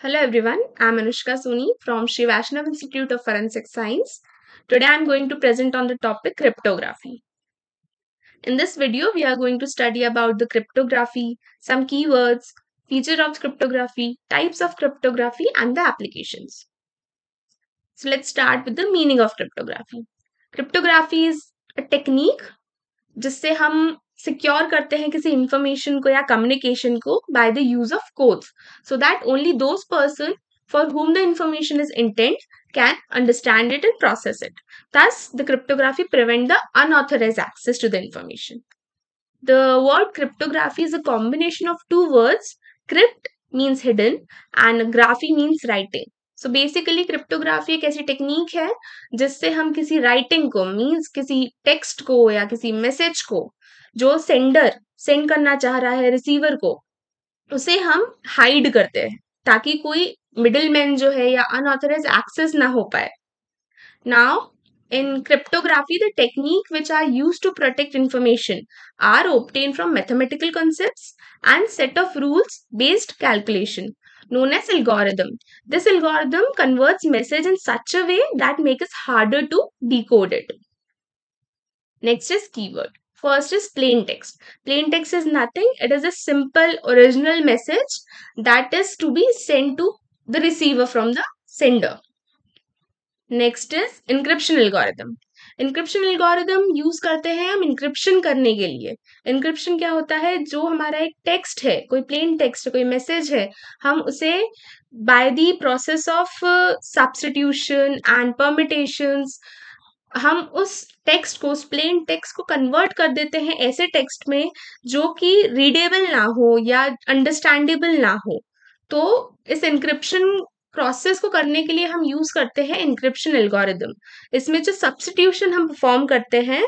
Hello everyone, I am Anushka Suni from Sri Vaishnav Institute of Forensic Science. Today I am going to present on the topic cryptography. In this video, we are going to study about the cryptography, some keywords, feature of cryptography, types of cryptography and the applications. So let's start with the meaning of cryptography. Cryptography is a technique जिससे हम secure करते हैं किसी information को या communication को by the use of codes so that only those person for whom the information is intent can understand it and process it thus the cryptography prevent the unauthorize access to the information the word cryptography is a combination of two words crypt means hidden and graphy means writing so basically cryptography एक ऐसी technique है जिससे हम किसी writing को means किसी text को या किसी मैसेज को जो सेंडर सेंड करना चाह रहा है रिसीवर को उसे हम हाइड करते हैं ताकि कोई मिडिल मैन जो है या अनऑथराइज एक्सेस ना हो पाए now in cryptography the technique which are used to protect information are obtain from mathematical concept and set of rules based calculation known as algorithm this algorithm converts message in such a way that makes it harder to decode it next is keyword First is plain text. Plain text is nothing. It is a simple original message that is to be sent to the receiver from the sender. Next is encryption algorithm. Encryption algorithm use करते हैं हम encryption करने के लिए encryption क्या होता है जो हमारा एक टेक्स्ट है कोई प्लेन टेक्स्ट कोई मैसेज है हम उसे by the process of substitution and permutations हम उस टेक्स्ट को उस प्लेन टेक्स्ट को कन्वर्ट कर देते हैं ऐसे टेक्स्ट में जो कि रीडेबल ना हो या अंडरस्टैंडेबल ना हो तो इस इंक्रिप्शन प्रोसेस को करने के लिए हम यूज करते हैं इंक्रिप्शन एल्गोरिदम इसमें जो सब्सिट्यूशन हम परफॉर्म करते हैं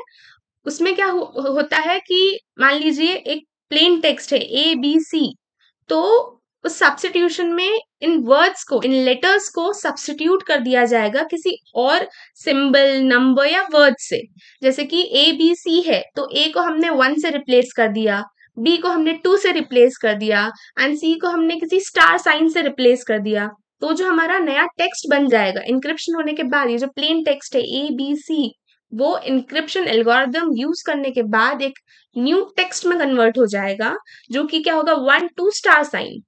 उसमें क्या हो, होता है कि मान लीजिए एक प्लेन टेक्स्ट है ए बी सी तो उस तो सब्सटीट्यूशन में इन वर्ड्स को इन लेटर्स को सब्सटीट्यूट कर दिया जाएगा किसी और सिंबल नंबर या वर्ड से जैसे कि ए बी सी है तो ए को हमने वन से रिप्लेस कर दिया बी को हमने टू से रिप्लेस कर दिया एंड सी को हमने किसी स्टार साइन से रिप्लेस कर दिया तो जो हमारा नया टेक्स्ट बन जाएगा इंक्रिप्शन होने के बाद ये जो प्लेन टेक्स्ट है ए बी सी वो इंक्रिप्शन एल्गोरिदम यूज करने के बाद एक न्यू टेक्स्ट में कन्वर्ट हो जाएगा जो कि क्या होगा one two star sign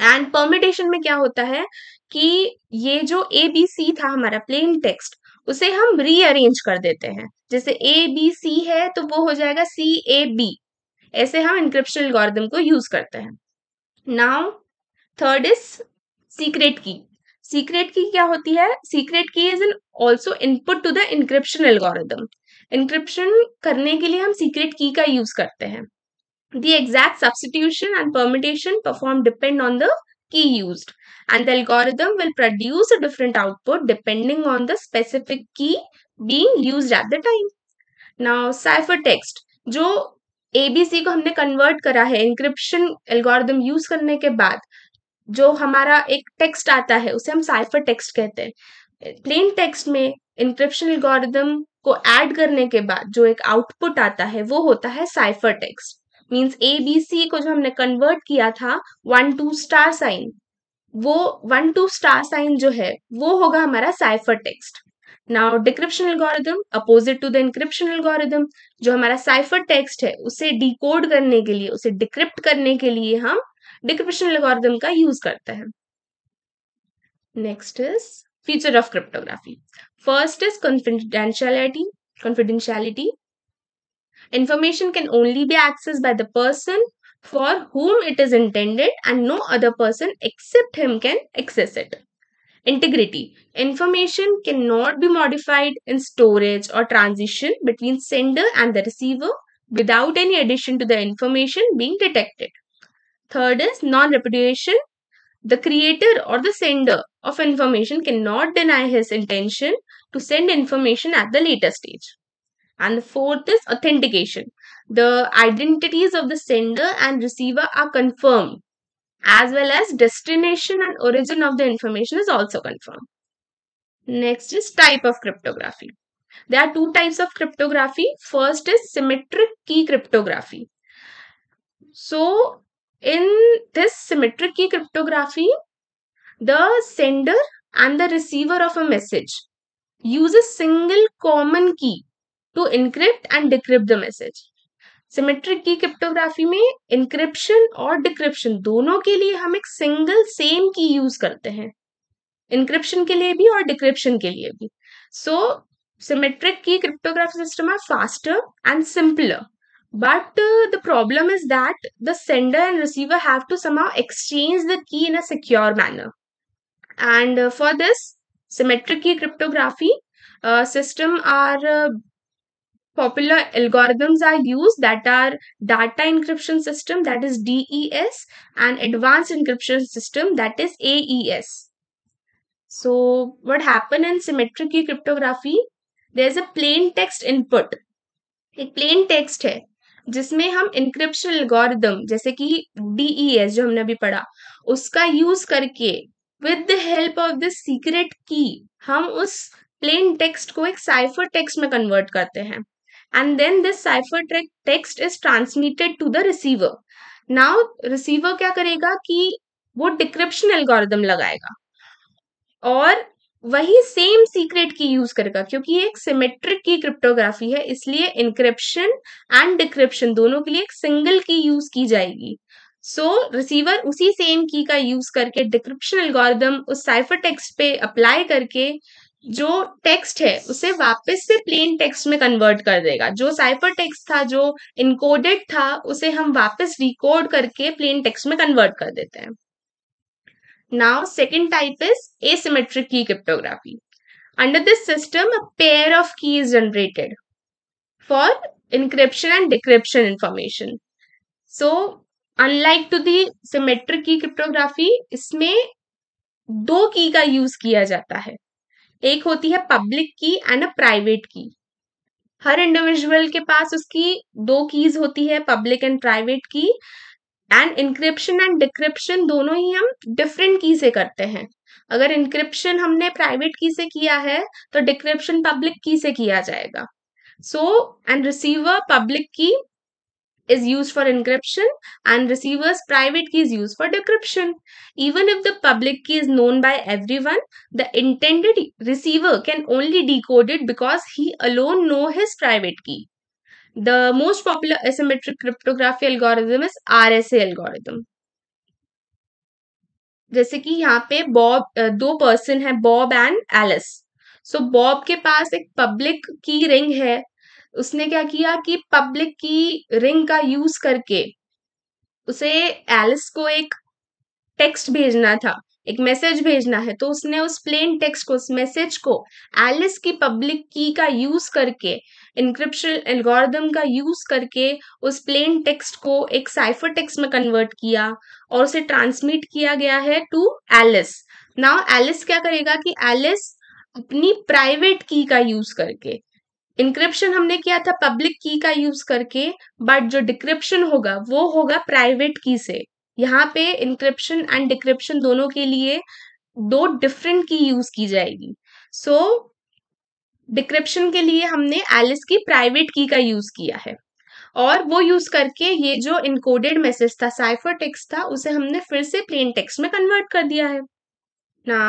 and permutation में क्या होता है कि ये जो ए बी सी था हमारा प्लेन टेक्स्ट उसे हम रीअरेंज कर देते हैं जैसे ए बी सी है तो वो हो जाएगा सी ए बी ऐसे हम इंक्रिप्शन एल्गोरिदम को यूज करते हैं now third is secret key secret key क्या होती है secret key is an also input to the encryption algorithm encryption करने के लिए हम सीक्रेट की का यूज करते हैं The exact substitution and permutation performed depend on the key used and the algorithm will produce a different output depending on the specific key being used at the time. Now cipher text jo abc ko humne convert kara hai encryption algorithm use karne ke baad jo hamara ek text aata hai use hum cipher text kehte hain plain text mein encryption algorithm को add करने के बाद जो एक output आता है वो होता है cipher text means A B C को जो हमने कन्वर्ट किया था वन टू स्टार साइन वो वन टू स्टार साइन जो है वो होगा हमारा cipher text now decryption algorithm opposite to the encryption algorithm जो हमारा साइफर टेक्स्ट है उसे डिकोड करने के लिए उसे डिक्रिप्ट करने के लिए हम डिक्रिप्शन एल्गोरिदम का यूज करते हैं next is feature of cryptography first is confidentiality confidentiality Information can only be accessed by the person for whom it is intended and no other person except him can access it. Integrity. Information cannot be modified in storage or transition between sender and the receiver without any addition to the information being detected. Third is non-repudiation. The creator or the sender of information cannot deny his intention to send information at the later stage. And the fourth is authentication. The identities of the sender and receiver are confirmed as well as destination and origin of the information is also confirmed. Next is type of cryptography. There are two types of cryptography. First is symmetric key cryptography. So in this symmetric key cryptography, the sender and the receiver of a message use a single common key to encrypt and decrypt the message symmetric key cryptography में encryption और decryption दोनों के लिए हम एक single same की use करते हैं इनक्रिप्शन के लिए भी और डिक्रिप्शन के लिए भी so symmetric key cryptography system है faster and simpler but the problem is that the sender and receiver have to somehow exchange the key in a secure manner and for this symmetric key cryptography system are popular algorithms are used that are data encryption system that is DES and advanced encryption system that is AES. So what happen in symmetric key cryptography? there is a plain text input. एक plain text है जिसमें हम encryption algorithm जैसे कि DES जो हमने अभी पढ़ा उसका use करके with the help of this secret key हम उस प्लेन टेक्स्ट को एक साइफर टेक्स्ट में कन्वर्ट करते हैं and then this cipher text is transmitted to the receiver now receiver kya karega ki wo decryption algorithm lagayega aur wahi same secret की use karega kyunki ये एक symmetric key cryptography है इसलिए encryption and decryption दोनों के लिए एक single की यूज की जाएगी सो so, रिसीवर उसी सेम की का यूज करके डिक्रिप्शन एल्गोरिदम उस साइफर टेक्स्ट पे अप्लाई करके जो टेक्स्ट है उसे वापस से प्लेन टेक्स्ट में कन्वर्ट कर देगा जो साइफर टेक्स्ट था जो इनकोडेड था उसे हम वापस रिकोड करके प्लेन टेक्स्ट में कन्वर्ट कर देते हैं now second type is asymmetric key cryptography under this system a pair of key is generated for encryption and decryption information so unlike to the symmetric key cryptography इसमें दो की का use किया जाता है एक होती है पब्लिक की एंड अ प्राइवेट की हर इंडिविजुअल के पास उसकी दो कीज होती है public and private key and encryption and decryption दोनों ही हम डिफरेंट की से करते हैं अगर इंक्रिप्शन हमने प्राइवेट की से किया है तो डिक्रिप्शन पब्लिक की से किया जाएगा so and receiver public key is used for encryption and receiver's private key is used for decryption. Even if the public key is known by everyone, the intended receiver can only decode it because he alone know his private key. The most popular asymmetric cryptography algorithm is RSA algorithm. जैसे कि यहाँ पे Bob दो person है Bob and Alice so Bob के पास एक public की रिंग है उसने क्या किया कि पब्लिक की रिंग का यूज करके उसे एलिस को एक टेक्स्ट भेजना था एक मैसेज भेजना है तो उसने उस प्लेन टेक्स्ट को उस मैसेज को एलिस की पब्लिक की का यूज करके इनक्रिप्शन एल्गोरिदम का यूज करके उस प्लेन टेक्स्ट को एक साइफर टेक्स्ट में कन्वर्ट किया और उसे ट्रांसमिट किया गया है टू एलिस नाउ एलिस क्या करेगा कि एलिस अपनी प्राइवेट की का यूज करके इंक्रिप्शन हमने किया था पब्लिक की का यूज करके बट जो डिक्रिप्शन होगा वो होगा प्राइवेट की से यहाँ पे इंक्रिप्शन एंड डिक्रिप्शन दोनों के लिए दो डिफरेंट की यूज की जाएगी सो so, डिक्रिप्शन के लिए हमने एलिस की प्राइवेट की का यूज किया है और वो यूज करके ये जो इनकोडेड मैसेज था साइफर टेक्स्ट था उसे हमने फिर से प्लेन टेक्स्ट में कन्वर्ट कर दिया है ना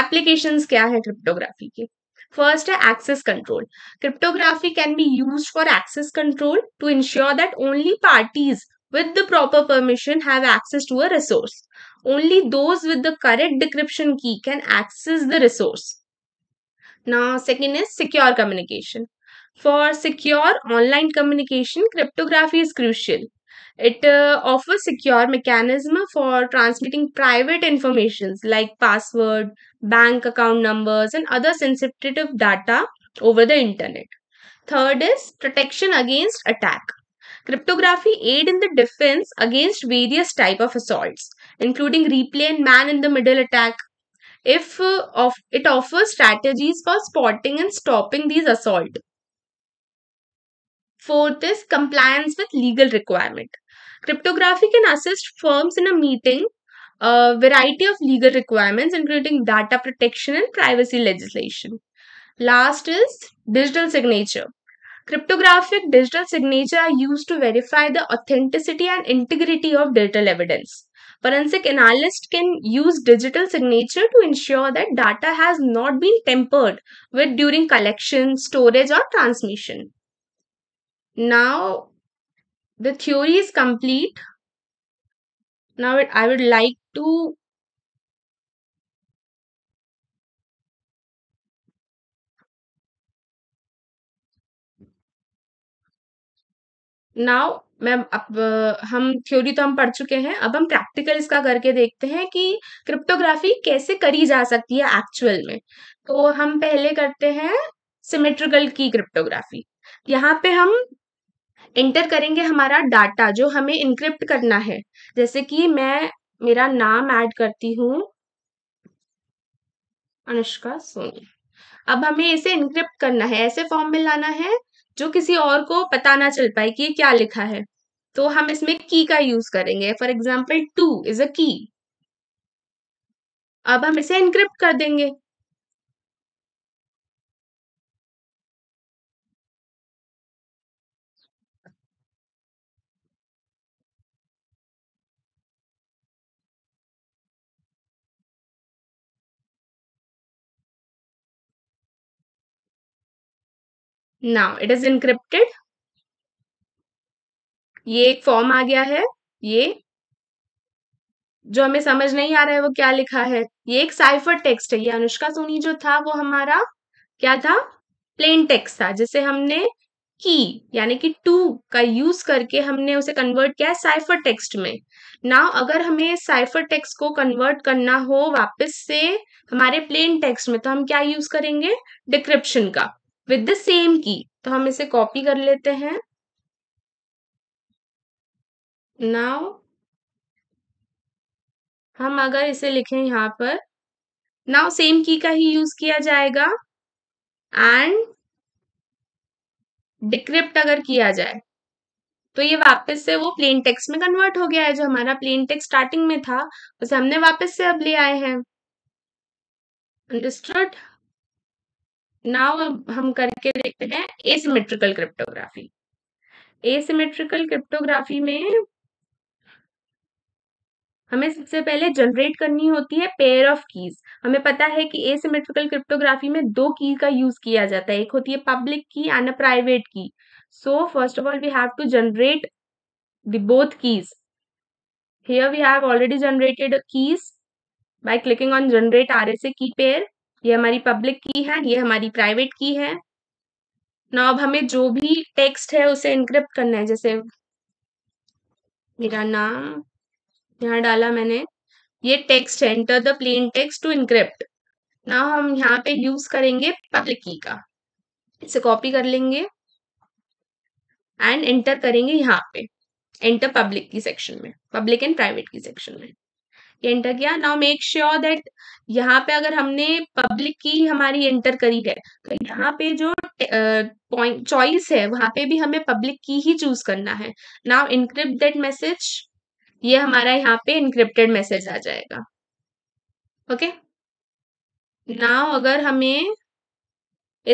एप्लीकेशंस क्या है क्रिप्टोग्राफी के First, access control. Cryptography can be used for access control to ensure that only parties with the proper permission have access to a resource. Only those with the correct decryption key can access the resource. Now, second is secure communication. For secure online communication, cryptography is crucial. It uh, offers secure mechanism for transmitting private informations like password, bank account numbers, and other sensitive data over the internet. Third is protection against attack. Cryptography aid in the defense against various type of assaults, including replay and man-in-the-middle attack. If uh, of, it offers strategies for spotting and stopping these assault Fourth is compliance with legal requirement. Cryptography can assist firms in a meeting a variety of legal requirements including data protection and privacy legislation. Last is digital signature. Cryptographic digital signature are used to verify the authenticity and integrity of digital evidence. Forensic analysts can use digital signature to ensure that data has not been tampered with during collection, storage or transmission. Now the theory is complete. Now it, I would like to now ma'am अब uh, हम theory तो हम पढ़ चुके हैं अब हम practical इसका करके देखते हैं कि क्रिप्टोग्राफी कैसे करी जा सकती है एक्चुअल में तो हम पहले करते हैं सिमेट्रिकल की क्रिप्टोग्राफी यहाँ पे हम एंटर करेंगे हमारा डाटा जो हमें इनक्रिप्ट करना है जैसे कि मैं मेरा नाम ऐड करती हूँ अनुष्का सोनी अब हमें इसे इनक्रिप्ट करना है ऐसे फॉर्म में लाना है जो किसी और को पता ना चल पाए कि ये क्या लिखा है तो हम इसमें की का यूज करेंगे for example two is a key अब हम इसे इनक्रिप्ट कर देंगे नाउ इट इज इनक्रिप्टेड ये एक फॉर्म आ गया है ये जो हमें समझ नहीं आ रहा है वो क्या लिखा है ये एक साइफर टेक्स्ट है ये अनुष्का सोनी जो था वो हमारा क्या था प्लेन टेक्स्ट था जिसे हमने की यानी कि टू का यूज करके हमने उसे कन्वर्ट किया साइफर टेक्स्ट में नाउ अगर हमें साइफर टेक्स्ट को कन्वर्ट करना हो वापस से हमारे प्लेन टेक्स्ट में तो हम क्या यूज करेंगे डिक्रिप्शन का विद द सेम की तो हम इसे कॉपी कर लेते हैं नाउ हम अगर इसे लिखें यहां पर नाउ सेम की का ही यूज किया जाएगा एंड डिक्रिप्ट अगर किया जाए तो ये वापस से वो प्लेन टेक्स्ट में कन्वर्ट हो गया है जो हमारा प्लेन टेक्स्ट स्टार्टिंग में था उसे हमने वापस से अब ले आए हैं अंडरस्टूड नाउ अब हम करके देखते हैं एसिमेट्रिकल क्रिप्टोग्राफी एसिमेट्रिकल क्रिप्टोग्राफी में हमें सबसे पहले जनरेट करनी होती है पेयर ऑफ कीज हमें पता है कि एसिमेट्रिकल क्रिप्टोग्राफी में दो की का यूज किया जाता है एक होती है पब्लिक की and a private key so first of all we have to generate the both keys have already generated keys by clicking on generate R S A key pair ये हमारी पब्लिक की है ये हमारी प्राइवेट की है ना अब हमें जो भी टेक्स्ट है उसे इनक्रिप्ट करना है जैसे मेरा नाम यहाँ डाला मैंने ये टेक्स्ट है enter the plain text to encrypt ना हम यहाँ पे यूज करेंगे पब्लिक की का इसे कॉपी कर लेंगे एंड एंटर करेंगे यहाँ पे एंटर पब्लिक की सेक्शन में public and private key section में एंटर किया नाउ मेक श्योर दैट यहाँ पे अगर हमने पब्लिक की हमारी एंटर करी है तो यहाँ पे जो पॉइंट चॉइस है वहां पे भी हमें पब्लिक की ही चूज करना है नाउ इनक्रिप्ट दैट मैसेज ये हमारा यहाँ पे इनक्रिप्टेड मैसेज आ जाएगा ओके okay? नाउ अगर हमें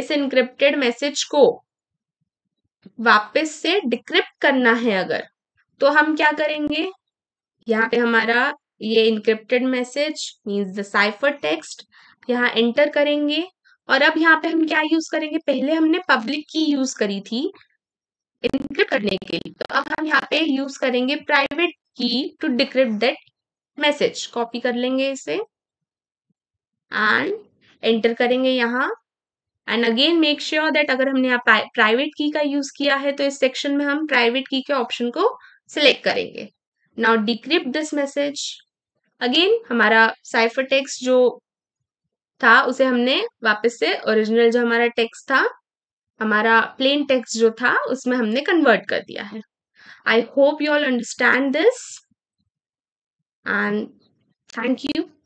इस इनक्रिप्टेड मैसेज को वापस से डिक्रिप्ट करना है अगर तो हम क्या करेंगे यहाँ पे हमारा ये encrypted message means the cipher text यहाँ एंटर करेंगे और अब यहाँ पे हम क्या यूज करेंगे पहले हमने पब्लिक की यूज करी थी इनक्रिप्ट करने के लिए तो अब हम यहाँ पे यूज करेंगे private key to decrypt that message copy कर लेंगे इसे एंड एंटर करेंगे यहाँ and again make sure that अगर हमने यहाँ प्राइवेट की का यूज किया है तो इस सेक्शन में हम प्राइवेट की के ऑप्शन को सिलेक्ट करेंगे now decrypt this message again हमारा साइफर टेक्स्ट जो था उसे हमने वापस से ओरिजिनल जो हमारा टेक्स्ट था हमारा प्लेन टेक्स्ट जो था उसमें हमने कन्वर्ट कर दिया है I hope you all understand this and thank you